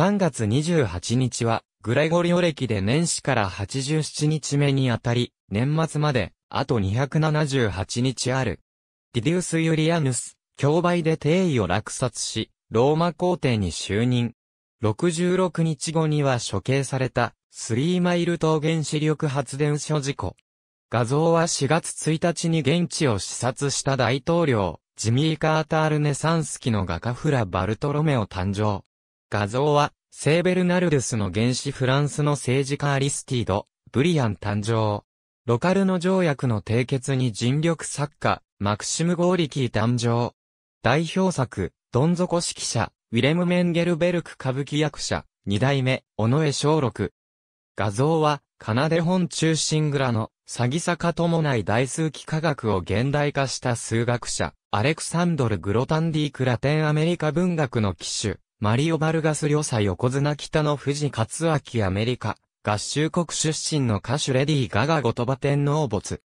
3月28日は、グレゴリオ歴で年始から87日目にあたり、年末まで、あと278日ある。ディデュース・ユリアヌス、競売で定位を落札し、ローマ皇帝に就任。66日後には処刑された、スリーマイル島原子力発電所事故。画像は4月1日に現地を視察した大統領、ジミー・カータール・ネサンスキの画家フラ・バルトロメオ誕生。画像は、セーベルナルドゥスの原始フランスの政治家アリスティード、ブリアン誕生。ロカルノ条約の締結に尽力作家、マクシム・ゴーリキー誕生。代表作、どん底指揮者、ウィレム・メンゲルベルク歌舞伎役者、二代目、尾上小六。画像は、カナデ本中心蔵の、詐欺坂伴い大数幾科学を現代化した数学者、アレクサンドル・グロタンディクラテンアメリカ文学の機種。マリオ・バルガス・リョサ横綱北の藤勝明アメリカ、合衆国出身の歌手レディー・ガガゴトバ天皇没。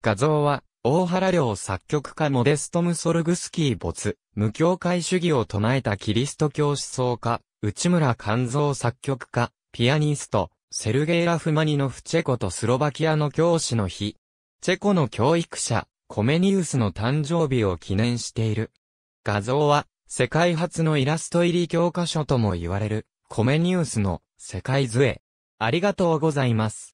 画像は、大原良作曲家モデストム・ソルグスキー没、無教会主義を唱えたキリスト教思想家、内村勘蔵作曲家、ピアニスト、セルゲイ・ラフマニノフチェコとスロバキアの教師の日、チェコの教育者、コメニウスの誕生日を記念している。画像は、世界初のイラスト入り教科書とも言われる、コメニュースの世界図へ。ありがとうございます。